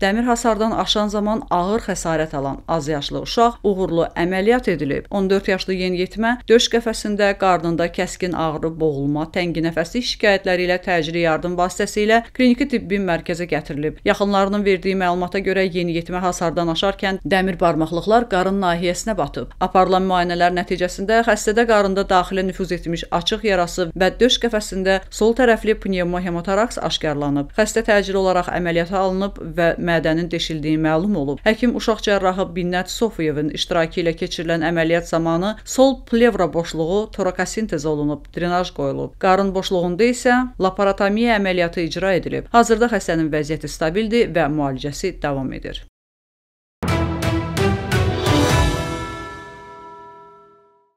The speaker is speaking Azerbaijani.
Dəmir hasardan aşan zaman ağır xəsarət alan az yaşlı uşaq uğurlu əməliyyat edilib. 14 yaşlı yeniyetmə döş qəfəsində, qarnında kəskin ağrı, boğulma, tənginəfəslik şikayətləri ilə təcili yardım vasitəsilə kliniki tibbi mərkəzə gətirilib. Yaxınlarının verdiyi məlumata görə yeniyetmə hasardan aşarkən dəmir barmaqlıqlar qarın nahiyəsinə batıb. Aparılan müayinələr nəticəsində xəstədə qarında daxilə nüfuz etmiş açıq yarası və döş qəfəsində sol tərəfli pnevmohemotoraks aşkarlanıb. Xəstə təcili olaraq əməliyyata alınıb və mədənin deşildiyi məlum olub. Həkim uşaq cərrahı Binnət Sofiyevin iştirakı ilə keçirilən əməliyyat zamanı sol plevra boşluğu torakasintez olunub, drenaj qoyulub. Qarın boşluğunda isə laparotomiya əməliyyatı icra edilib. Hazırda xəstənin vəziyyəti stabildir və müalicəsi davam edir.